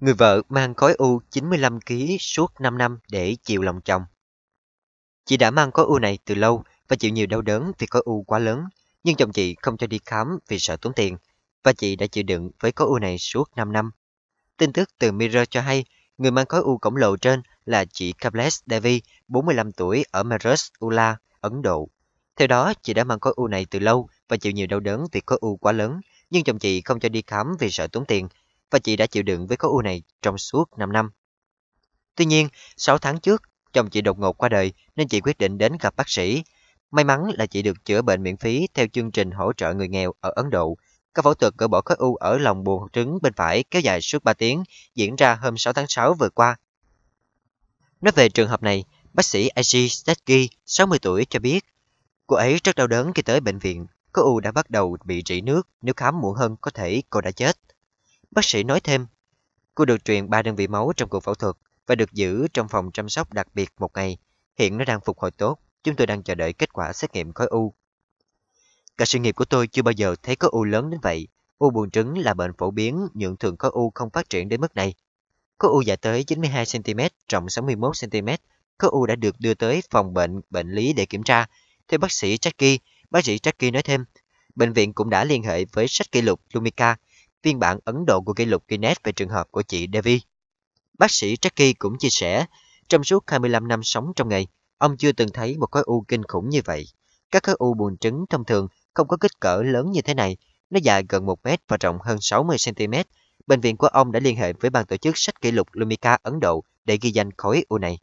Người vợ mang khối u 95kg suốt 5 năm để chiều lòng chồng. Chị đã mang khối u này từ lâu và chịu nhiều đau đớn vì khối u quá lớn, nhưng chồng chị không cho đi khám vì sợ tốn tiền, và chị đã chịu đựng với khối u này suốt 5 năm. Tin tức từ Mirror cho hay, người mang khối u khổng lồ trên là chị Kamlesh Devi, 45 tuổi ở Madras, Ula, Ấn Độ. Theo đó, chị đã mang khối u này từ lâu và chịu nhiều đau đớn vì khối u quá lớn, nhưng chồng chị không cho đi khám vì sợ tốn tiền và chị đã chịu đựng với khối u này trong suốt 5 năm. Tuy nhiên, 6 tháng trước, chồng chị đột ngột qua đời nên chị quyết định đến gặp bác sĩ. May mắn là chị được chữa bệnh miễn phí theo chương trình hỗ trợ người nghèo ở Ấn Độ. Các phẫu thuật cỡ bỏ khối u ở lòng buồng trứng bên phải kéo dài suốt 3 tiếng, diễn ra hôm 6 tháng 6 vừa qua. Nói về trường hợp này, bác sĩ Aji Stetki, 60 tuổi cho biết, cô ấy rất đau đớn khi tới bệnh viện, khối u đã bắt đầu bị rỉ nước, nếu khám muộn hơn có thể cô đã chết. Bác sĩ nói thêm, cô được truyền 3 đơn vị máu trong cuộc phẫu thuật và được giữ trong phòng chăm sóc đặc biệt một ngày. Hiện nó đang phục hồi tốt, chúng tôi đang chờ đợi kết quả xét nghiệm khối u. Cả sự nghiệp của tôi chưa bao giờ thấy có u lớn đến vậy. U buồng trứng là bệnh phổ biến nhưng thường có u không phát triển đến mức này. Khối u dài tới 92cm, rộng 61cm. Khối u đã được đưa tới phòng bệnh bệnh lý để kiểm tra. Theo bác sĩ Jackie, bác sĩ Jackie nói thêm, bệnh viện cũng đã liên hệ với sách kỷ lục Lumica phiên bản Ấn Độ của kỷ lục Guinness về trường hợp của chị Devi. Bác sĩ Jackie cũng chia sẻ, trong suốt 25 năm sống trong nghề, ông chưa từng thấy một khối u kinh khủng như vậy. Các khối u buồn trứng thông thường không có kích cỡ lớn như thế này, nó dài gần 1 mét và rộng hơn 60cm. Bệnh viện của ông đã liên hệ với ban tổ chức sách kỷ lục Lumica Ấn Độ để ghi danh khối u này.